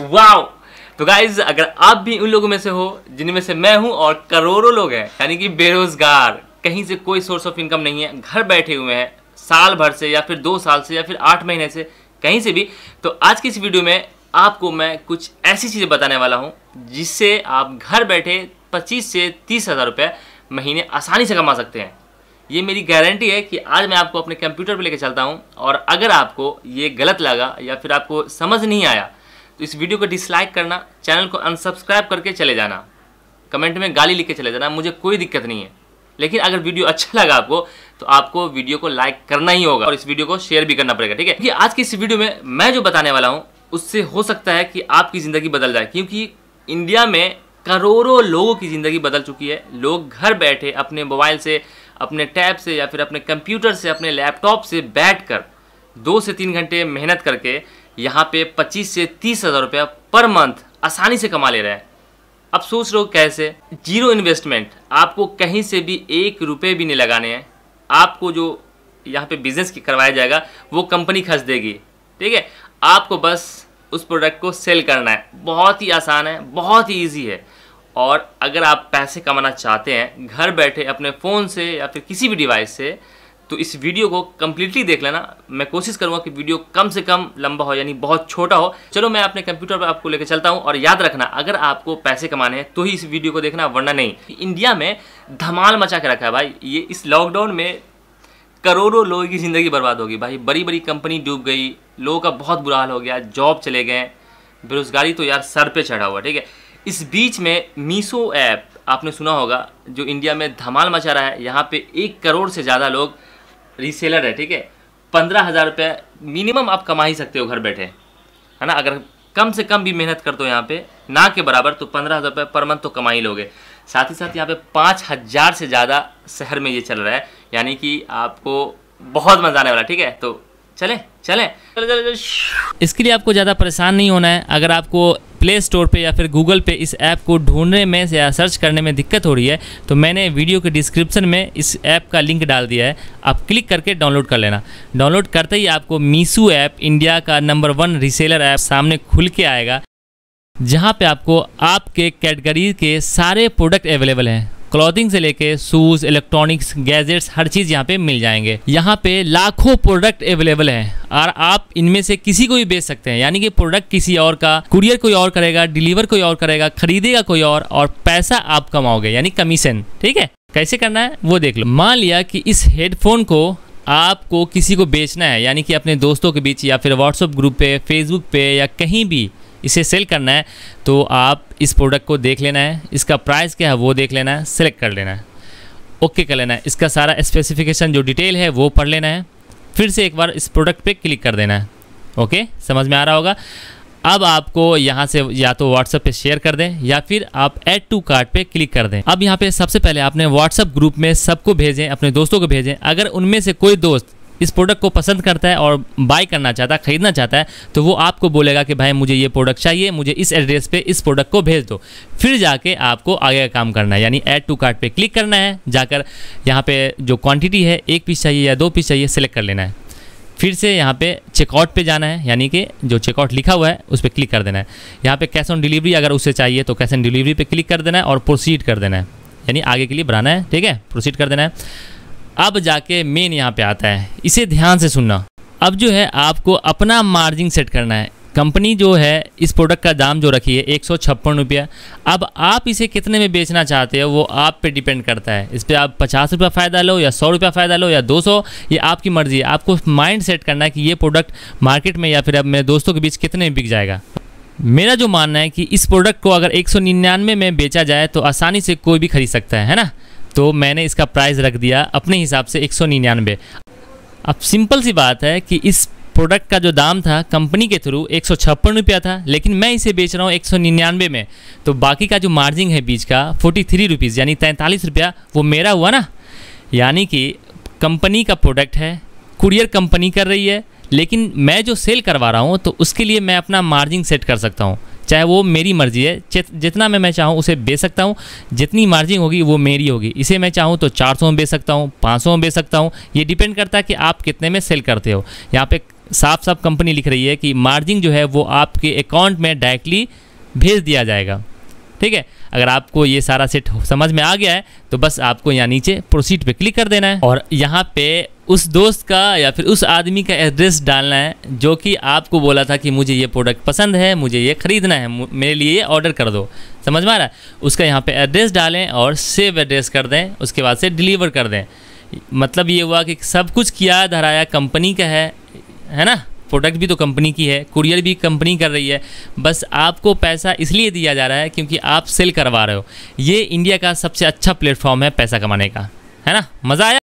wow तो guys अगर आप भी उन लोगों में से हो जिनमें से मैं हूँ और करोड़ों लोग हैं यानी कि बेरोजगार कहीं से कोई सोर्स ऑफ इनकम नहीं है घर बैठे हुए हैं साल भर से या फिर दो साल से या फिर आठ महीने से कहीं से भी तो आज की इस वीडियो में आपको मैं कुछ ऐसी चीज़ें बताने वाला हूँ जिससे आप घर बैठे पच्चीस से तीस हज़ार रुपये महीने आसानी से कमा सकते हैं ये मेरी गारंटी है कि आज मैं आपको अपने कंप्यूटर पर लेकर चलता हूँ और अगर आपको ये गलत लगा या फिर आपको समझ नहीं आया तो इस वीडियो को डिसलाइक करना चैनल को अनसब्सक्राइब करके चले जाना कमेंट में गाली लिख के चले जाना मुझे कोई दिक्कत नहीं है लेकिन अगर वीडियो अच्छा लगा आपको तो आपको वीडियो को लाइक करना ही होगा और इस वीडियो को शेयर भी करना पड़ेगा ठीक है क्योंकि आज की इस वीडियो में मैं जो बताने वाला हूँ उससे हो सकता है कि आपकी ज़िंदगी बदल जाए क्योंकि इंडिया में करोड़ों लोगों की ज़िंदगी बदल चुकी है लोग घर बैठे अपने मोबाइल से अपने टैब से या फिर अपने कंप्यूटर से अपने लैपटॉप से बैठ कर दो से तीन घंटे मेहनत करके यहाँ पे पच्चीस से तीस हज़ार रुपया पर मंथ आसानी से कमा ले रहे हैं अब सोच रहे हो कैसे जीरो इन्वेस्टमेंट आपको कहीं से भी एक रुपये भी नहीं लगाने हैं आपको जो यहाँ पे बिजनेस करवाया जाएगा वो कंपनी खर्च देगी ठीक है आपको बस उस प्रोडक्ट को सेल करना है बहुत ही आसान है बहुत ही ईजी है और अगर आप पैसे कमाना चाहते हैं घर बैठे अपने फ़ोन से या फिर किसी भी डिवाइस से तो इस वीडियो को कम्प्लीटली देख लेना मैं कोशिश करूंगा कि वीडियो कम से कम लंबा हो यानी बहुत छोटा हो चलो मैं अपने कंप्यूटर पर आपको लेकर चलता हूं और याद रखना अगर आपको पैसे कमाने हैं तो ही इस वीडियो को देखना वरना नहीं इंडिया में धमाल मचा के रखा है भाई ये इस लॉकडाउन में करोड़ों लोगों की ज़िंदगी बर्बाद होगी भाई बड़ी बड़ी कंपनी डूब गई लोगों का बहुत बुरा हाल हो गया जॉब चले गए बेरोज़गारी तो यार सर पे चढ़ा हुआ ठीक है इस बीच में मीसो ऐप आपने सुना होगा जो इंडिया में धमाल मचा रहा है यहाँ पे एक करोड़ से ज़्यादा लोग रीसेलर है ठीक है पंद्रह हज़ार रुपये मिनिमम आप कमा ही सकते हो घर बैठे है ना अगर कम से कम भी मेहनत कर दो यहाँ पे ना के बराबर तो पंद्रह हज़ार रुपये पर मंथ तो कमा ही लोगे साथ ही साथ यहाँ पे पाँच हज़ार से ज़्यादा शहर में ये चल रहा है यानी कि आपको बहुत मज़ा आने वाला ठीक है तो चले चले चले चले इसके लिए आपको ज़्यादा परेशान नहीं होना है अगर आपको प्ले स्टोर पर या फिर गूगल पे इस ऐप को ढूंढने में या सर्च करने में दिक्कत हो रही है तो मैंने वीडियो के डिस्क्रिप्शन में इस ऐप का लिंक डाल दिया है आप क्लिक करके डाउनलोड कर लेना डाउनलोड करते ही आपको मीसू ऐप इंडिया का नंबर वन रिसेलर ऐप सामने खुल के आएगा जहाँ पर आपको आपके कैटेगरी के सारे प्रोडक्ट अवेलेबल हैं क्लॉथिंग से लेके शूज इलेक्ट्रॉनिक्स गैजेट्स हर चीज़ यहाँ पे मिल जाएंगे यहाँ पे लाखों प्रोडक्ट अवेलेबल हैं और आप इनमें से किसी को भी बेच सकते हैं यानी कि प्रोडक्ट किसी और का कुरियर कोई और करेगा डिलीवर कोई और करेगा खरीदेगा कोई और और पैसा आप कमाओगे यानी कमीशन ठीक है कैसे करना है वो देख लो मान लिया कि इस हेडफोन को आपको किसी को बेचना है यानी कि अपने दोस्तों के बीच या फिर व्हाट्सएप ग्रुप पे फेसबुक पे या कहीं भी इसे सेल करना है तो आप इस प्रोडक्ट को देख लेना है इसका प्राइस क्या है वो देख लेना है सेलेक्ट कर लेना है ओके कर लेना है इसका सारा स्पेसिफिकेशन जो डिटेल है वो पढ़ लेना है फिर से एक बार इस प्रोडक्ट पे क्लिक कर देना है ओके समझ में आ रहा होगा अब आपको यहाँ से या तो व्हाट्सएप पे शेयर कर दें या फिर आप ऐड टू कार्ट पे क्लिक कर दें अब यहाँ पे सबसे पहले आपने व्हाट्सएप ग्रुप में सबको भेजें अपने दोस्तों को भेजें अगर उनमें से कोई दोस्त इस प्रोडक्ट को पसंद करता है और बाय करना चाहता है ख़रीदना चाहता है तो वो आपको बोलेगा कि भाई मुझे ये प्रोडक्ट चाहिए मुझे इस एड्रेस पे इस प्रोडक्ट को भेज दो फिर जाके आपको आगे का काम करना है यानी ऐड टू कार्ट पे क्लिक करना है जाकर यहाँ पे जो क्वांटिटी है एक पीस चाहिए या दो पीस चाहिए सेलेक्ट कर लेना है फिर से यहाँ पे चेकआउट पे जाना है यानी कि जो चेकआउट लिखा हुआ है उस पर क्लिक कर देना है यहाँ पे कैश ऑन डिलीवरी अगर उसे चाहिए तो कैश ऑन डिलीवरी पे क्लिक कर देना है और प्रोसीड कर देना है यानी आगे के लिए बढ़ाना है ठीक है प्रोसीड कर देना है अब जाके मेन यहाँ पे आता है इसे ध्यान से सुनना अब जो है आपको अपना मार्जिन सेट करना है कंपनी जो है इस प्रोडक्ट का दाम जो रखी है एक सौ छप्पन रुपया अब आप इसे कितने में बेचना चाहते हो वो आप पे डिपेंड करता है इस पर आप पचास रुपया फ़ायदा लो या सौ रुपया फ़ायदा लो या दो सौ ये आपकी मर्ज़ी है आपको माइंड सेट करना है कि ये प्रोडक्ट मार्केट में या फिर अब मेरे दोस्तों के बीच कितने में बिक जाएगा मेरा जो मानना है कि इस प्रोडक्ट को अगर एक सौ निन्यानवे में बेचा जाए तो आसानी से कोई भी खरीद सकता है है ना तो मैंने इसका प्राइस रख दिया अपने हिसाब से एक सौ निन्यानवे अब सिंपल सी बात है कि इस प्रोडक्ट का जो दाम था कंपनी के थ्रू एक सौ छप्पन रुपया था लेकिन मैं इसे बेच रहा हूँ एक सौ निन्यानवे में तो बाकी का जो मार्जिन है बीज का फोर्टी थ्री रुपीज़ यानी तैंतालीस रुपया वो मेरा हुआ ना यानी कि कंपनी का प्रोडक्ट है कुरियर कंपनी कर रही है लेकिन मैं जो सेल करवा रहा हूँ तो उसके लिए मैं अपना मार्जिन सेट कर सकता हूँ चाहे वो मेरी मर्ज़ी है जितना मैं मैं चाहूँ उसे बेच सकता हूँ जितनी मार्जिन होगी वो मेरी होगी इसे मैं चाहूँ तो 400 में बेच सकता हूँ 500 में बेच सकता हूँ ये डिपेंड करता है कि आप कितने में सेल करते हो यहाँ पे साफ साफ कंपनी लिख रही है कि मार्जिन जो है वो आपके अकाउंट में डायरेक्टली भेज दिया जाएगा ठीक है अगर आपको ये सारा सेट समझ में आ गया है तो बस आपको यहाँ नीचे प्रोसीड पे क्लिक कर देना है और यहाँ पे उस दोस्त का या फिर उस आदमी का एड्रेस डालना है जो कि आपको बोला था कि मुझे ये प्रोडक्ट पसंद है मुझे ये ख़रीदना है मेरे लिए ऑर्डर कर दो समझ में आ रहा है उसका यहाँ पे एड्रेस डालें और सेव एड्रेस कर दें उसके बाद से डिलीवर कर दें मतलब ये हुआ कि सब कुछ किया धराया कंपनी का है है ना प्रोडक्ट भी तो कंपनी की है कुरियर भी कंपनी कर रही है बस आपको पैसा इसलिए दिया जा रहा है क्योंकि आप सेल करवा रहे हो ये इंडिया का सबसे अच्छा प्लेटफॉर्म है पैसा कमाने का है ना मज़ा आया